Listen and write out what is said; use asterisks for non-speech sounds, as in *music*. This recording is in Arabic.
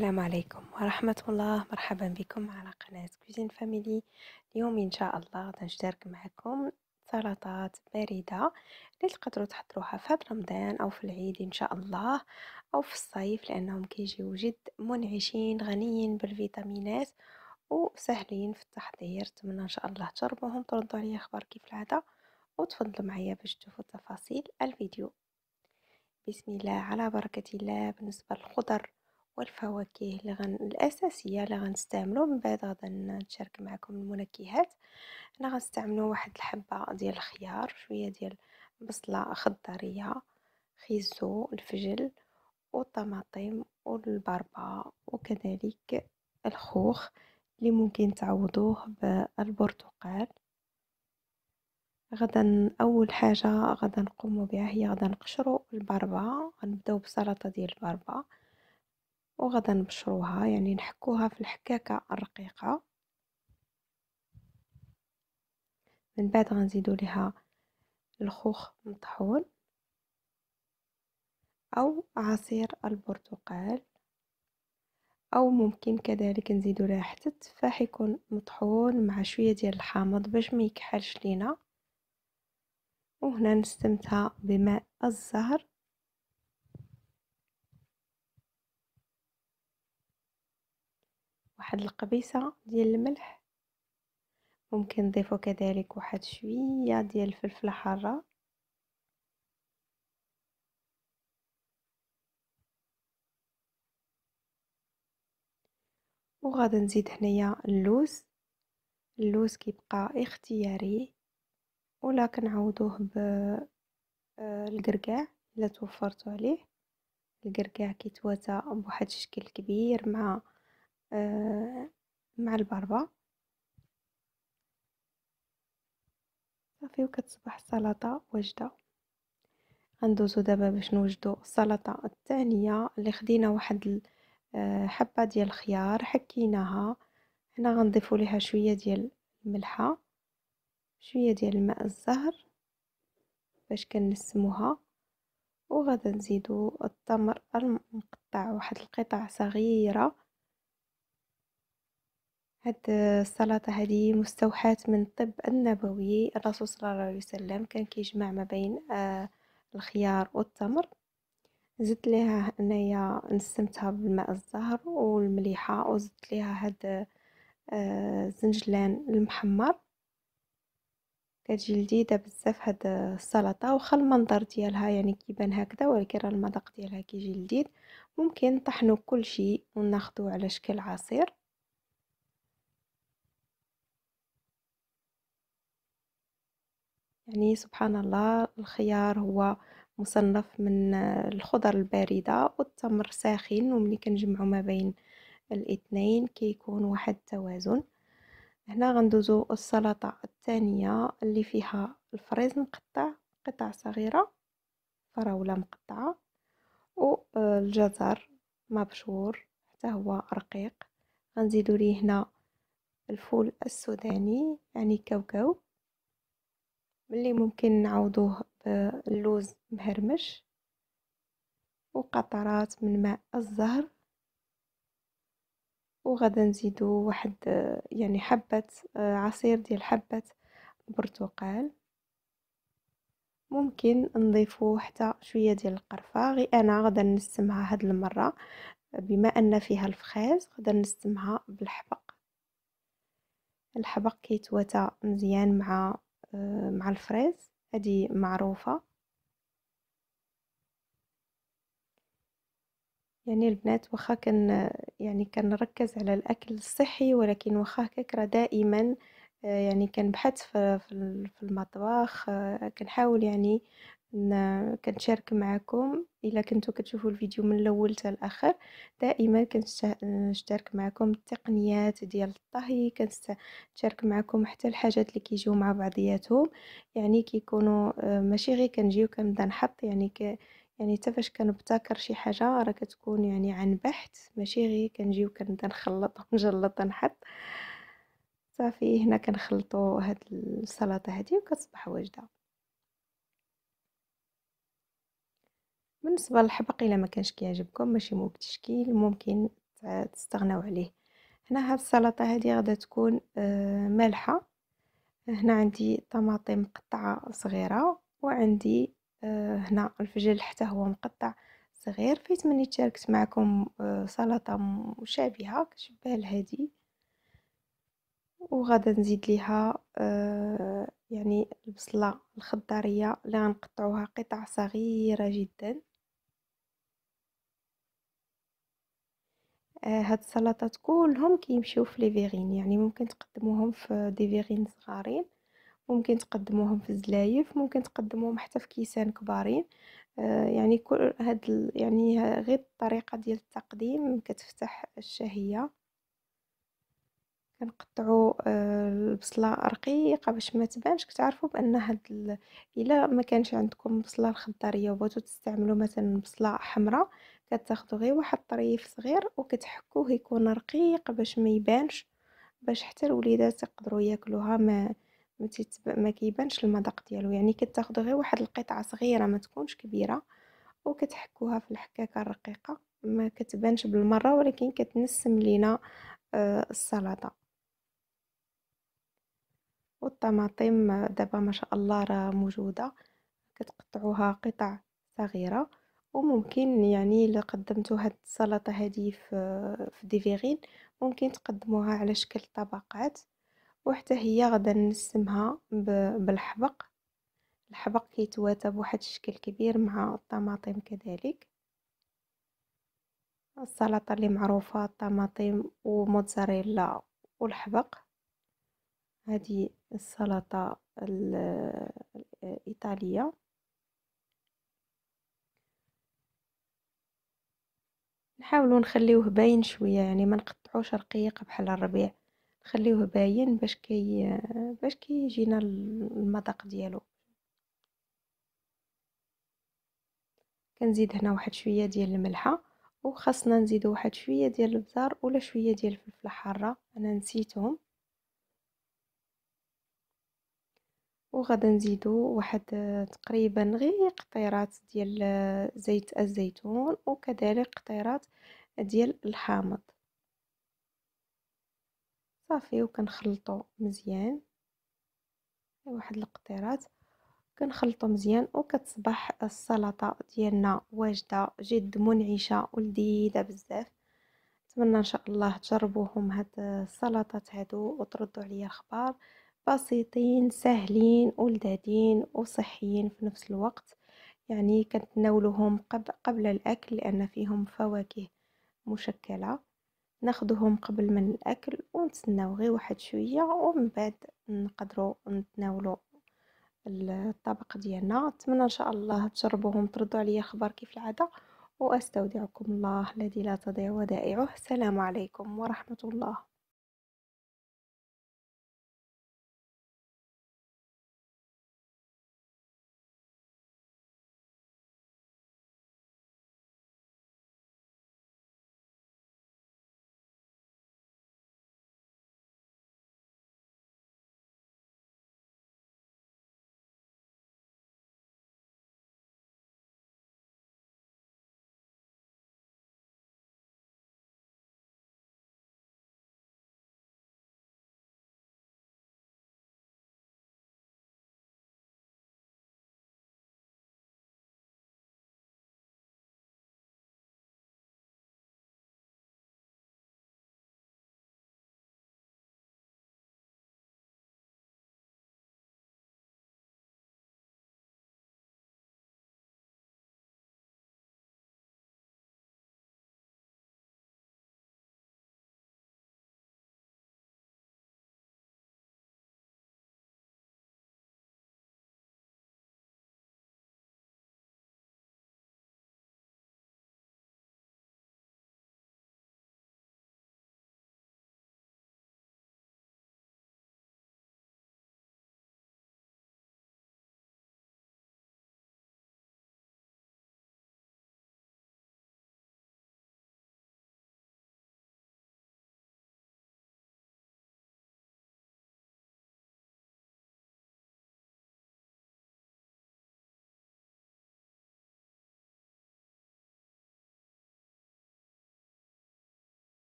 السلام عليكم ورحمة الله مرحبا بكم على قناة كوزين فاميلي اليوم إن شاء الله غادي معكم سلطات باردة اللي تقدروا تحضروها في هاد رمضان أو في العيد إن شاء الله أو في الصيف لأنهم كيجيو جد منعشين غنيين بالفيتامينات وسهلين في التحضير نتمنى إن شاء الله تجربوهم تردوا عليا أخبار كيف العادة وتفضلوا معايا باش تشوفوا تفاصيل الفيديو بسم الله على بركة الله بالنسبة للخضر والفواكه اللي غن... الاساسيه اللي غنستعملو من بعد غادا نشارك معكم المنكهات انا غنستعملو واحد الحبه ديال الخيار شويه ديال بصله خضريه خيزو الفجل والطماطم والبربا وكذلك الخوخ اللي ممكن تعوضوه بالبرتقال غدا اول حاجه غدا نقوم بها هي غدا نقشرو البربا غنبداو بسلطه ديال البربا وغدا نبشروها يعني نحكوها في الحكاكة الرقيقة من بعد غنزيدو لها الخوخ مطحون أو عصير البرتقال أو ممكن كذلك نزيدو لها حتى التفاح يكون مطحون مع شوية ديال الحامض باش ما يكحلش لينا وهنا نستمتع بماء الزهر واحد القبيصة ديال الملح ممكن نضيفو كذلك واحد شوية ديال الفلفلة حارة وغادي نزيد هنايا اللوز اللوز كيبقى اختياري ولا كنعوضوه ب آه، القرقع الا توفرتو عليه القرقع كيتواتى بواحد الشكل كبير مع آه، مع البربة صافي وكتصبح السلطة واجدة غندوزو دابا باش نوجدو السلطة الثانية اللي خدينا واحد آه، حبة ديال الخيار حكيناها هنا غنضيفو ليها شوية ديال الملحة شوية ديال الماء الزهر باش كنسموها وغادا نزيدو التمر المقطع واحد القطع صغيرة هاد السلطة هذه مستوحاة من الطب النبوي الرسول صلى الله عليه وسلم كان كيجمع ما بين آه، الخيار والتمر زدت ليها هنايا نسمتها بالماء الزهر والمليحه وزدت ليها هاد الزنجلان آه، المحمر كتجي لذيذه بزاف هاد السلطه وخا المنظر ديالها يعني كيبان هكذا ولكن المذاق ديالها كيجي لذيذ ممكن نطحنو كلشي وناخدو على شكل عصير يعني سبحان الله الخيار هو مصنف من الخضر الباردة والتمر ساخن ومن كنجمعو ما بين الاثنين كيكون واحد التوازن هنا غندوزو السلطة الثانية اللي فيها الفريز مقطع قطع صغيرة فراولة مقطعة والجزر مبشور حتى هو رقيق غنزيدو ليه هنا الفول السوداني يعني كاوكاو ملي ممكن نعوضوه باللوز مهرمش وقطرات من ماء الزهر وغدا نزيدو واحد يعني حبة آه، عصير ديال حبة البرتقال ممكن نضيفو حتى شوية ديال القرفة غي انا غدا نستمها هاد المرة بما ان فيها الفخاز غدا نستمها بالحبق الحبق كيتواتا مزيان مع آه، مع الفريز هذه معروفة يعني البنات واخا كان يعني كنركز على الاكل الصحي ولكن واخا هكاك راه دائما آه، يعني كنبحث في المطبخ آه، كنحاول يعني كنشارك معكم الا كنتو كتشوفوا الفيديو من الاول حتى الاخر دائما كنشارك معكم التقنيات ديال الطهي كنشارك معكم حتى الحاجات اللي كيجيو مع بعضياتهم يعني كيكونوا ماشي غير كنجيو كنبدا نحط يعني ك يعني حتى فاش كنبتكر شي حاجه راه كتكون يعني عن بحث ماشي غير كنجيو كنبدا نخلط *laughs* ونجلط ونحط صافي هنا كنخلطوا هاد السلطه هذه وكتصبح واجده بالنسبه للحبق الا ما كانش كيعجبكم ماشي مو بتشكيل ممكن تستغناو عليه هنا هاد السلطه هادي غادا تكون آه، مالحه هنا عندي طماطم مقطعه صغيره وعندي آه، هنا الفجل حتى هو مقطع صغير مني شاركت معكم آه، سلطه مشابهه كتشبه لهادي وغدا نزيد ليها يعني البصله الخضاريه اللي غنقطعوها قطع صغيره جدا آه، هاد السلطات كلهم كيمشيو في لي فيغين يعني ممكن تقدموهم في دي فيغين صغارين ممكن تقدموهم في زلايف ممكن تقدموهم حتى في كيسان كبارين آه يعني كل هاد يعني غير الطريقه ديال التقديم كتفتح الشهيه كنقطعوا آه البصله رقيقه باش ما تبانش كتعرفوا بان هاد الا ما كانش عندكم بصله الخضاريه وبغيتو تستعملوا مثلا بصله حمراء كتاخدو غير واحد الطريف صغير وكتحكوه يكون رقيق باش ما يبانش باش حتى الوليدات يقدروا ياكلوها ما ما, ما كيبانش المذاق ديالو يعني كتاخدو غير واحد القطعه صغيره ما تكونش كبيره وكتحكوها في الحكاكه الرقيقه ما كتبانش بالمره ولكن كتنسم لينا آه، السلطه والطماطم دابا ما شاء الله راه موجوده كتقطعوها قطع صغيره وممكن يعني الا قدمتوا هاد السلطه هذه في في ديفيرين ممكن تقدموها على شكل طبقات وحتى هي غدا نسمها بالحبق الحبق كيتواتى بواحد الشكل كبير مع الطماطم كذلك السلطه اللي معروفه الطماطم وموتزاريلا والحبق هذه السلطه الايطاليه نحاولوا نخليوه باين شويه يعني ما نقطعوش رقيق بحال الربيع نخليوه باين باش كي باش كيجينا كي المذاق ديالو كنزيد هنا واحد شويه ديال الملحه وخاصنا نزيدو واحد شويه ديال البزار ولا شويه ديال الفلفله حاره انا نسيتهم وغادي نزيدو واحد تقريبا غير قطيرات ديال زيت الزيتون وكذلك قطيرات ديال الحامض صافي وكنخلطو مزيان واحد القطيرات كنخلطو مزيان وكتصبح السلطه ديالنا واجده جد منعشه ولذيذه بزاف نتمنى ان شاء الله تجربوهم هاد السلطات هادو وتردوا عليا الخبر بسيطين سهلين ولذاذين وصحيين في نفس الوقت يعني كنتناولهم قبل الأكل لأن فيهم فواكه مشكلة ناخذهم قبل من الأكل ونتسناو غير واحد شوية ومن بعد نقدروا نتناولوا الطبق ديالنا نتمنى ان شاء الله تجربوهم تردوا عليا خبر كيف العاده واستودعكم الله الذي لا تضيع ودائعه السلام عليكم ورحمه الله